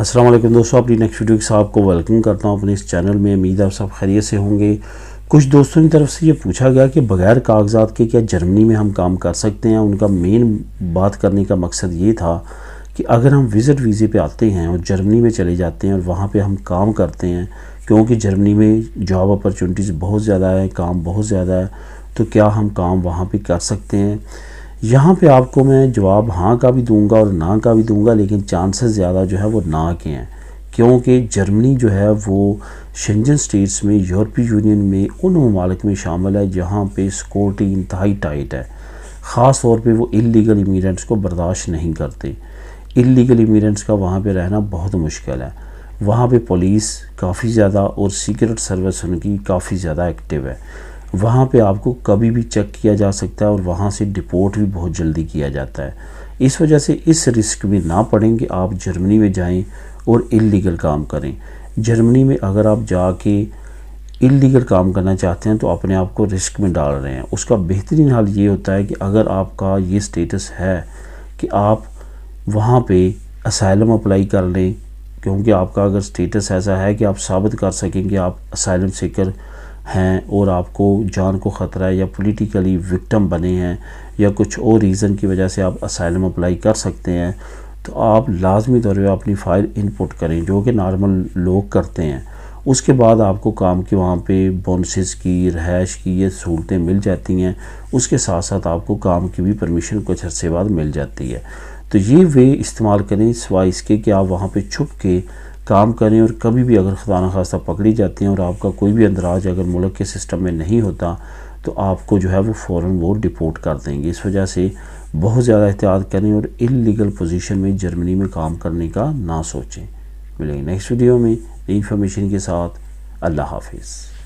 असलम दोस्तों अपनी next video के साथ आपको वेलकम करता हूँ अपने इस चैनल में उम्मीद आप सब खैरियत से होंगे कुछ दोस्तों की तरफ से ये पूछा गया कि बग़ैर कागजात के क्या जर्मनी में हम काम कर सकते हैं उनका मेन बात करने का मकसद ये था कि अगर हम विज़िट वीज़े पे आते हैं और जर्मनी में चले जाते हैं और वहाँ पर हम काम करते हैं क्योंकि जर्मनी में जॉब अपॉर्चुनिटीज़ बहुत ज़्यादा है काम बहुत ज़्यादा है तो क्या हम काम वहाँ पर कर सकते हैं यहाँ पे आपको मैं जवाब हाँ का भी दूंगा और ना का भी दूंगा लेकिन चांसेस ज़्यादा जो है वो ना के हैं क्योंकि जर्मनी जो है वो शंजन स्टेट्स में यूरोपीय यूनियन में उन ममालिक में शामिल है जहाँ पे सिक्योरिटी इंतहाई टाइट है ख़ास तौर पे वो इलीगल इमीडेंट्स को बर्दाश्त नहीं करते इलीगल इमीडेंट्स का वहाँ पर रहना बहुत मुश्किल है वहाँ पर पुलिस काफ़ी ज़्यादा और सीक्रेट सर्विस उनकी काफ़ी ज़्यादा एक्टिव है वहाँ पे आपको कभी भी चेक किया जा सकता है और वहाँ से डिपोर्ट भी बहुत जल्दी किया जाता है इस वजह से इस रिस्क में ना पड़ेंगे आप जर्मनी में जाएं और इलीगल काम करें जर्मनी में अगर आप जाके इलीगल काम करना चाहते हैं तो अपने आप को रिस्क में डाल रहे हैं उसका बेहतरीन हाल ये होता है कि अगर आपका ये स्टेटस है कि आप वहाँ पे असाइलम अप्लाई कर लें क्योंकि आपका अगर स्टेटस ऐसा है कि आप साबित कर सकें कि आप असाइलम सीकर हैं और आपको जान को ख़तरा है या पॉलिटिकली विक्टम बने हैं या कुछ और रीज़न की वजह से आप असाइलम अप्लाई कर सकते हैं तो आप लाजमी तौर पर अपनी फ़ाइल इनपुट करें जो कि नॉर्मल लोग करते हैं उसके बाद आपको काम के वहाँ पे बोनसेस की रहायश की ये सहूलतें मिल जाती हैं उसके साथ साथ आपको काम की भी परमिशन कुछ अरसे बाद मिल जाती है तो ये वे इस्तेमाल करें सिवाय इसके कि आप वहाँ पे छुप के काम करें और कभी भी अगर खुदा खासा पकड़ी जाती हैं और आपका कोई भी अंदराज अगर मुल्क के सिस्टम में नहीं होता तो आपको जो है वो फ़ौर वो डिपोर्ट कर देंगे इस वजह से बहुत ज़्यादा एहतियात करें और इलीगल पोजीशन में जर्मनी में काम करने का ना सोचें मिलेंगे नेक्स्ट वीडियो में नई इन्फॉर्मेशन के साथ अल्लाह हाफिज़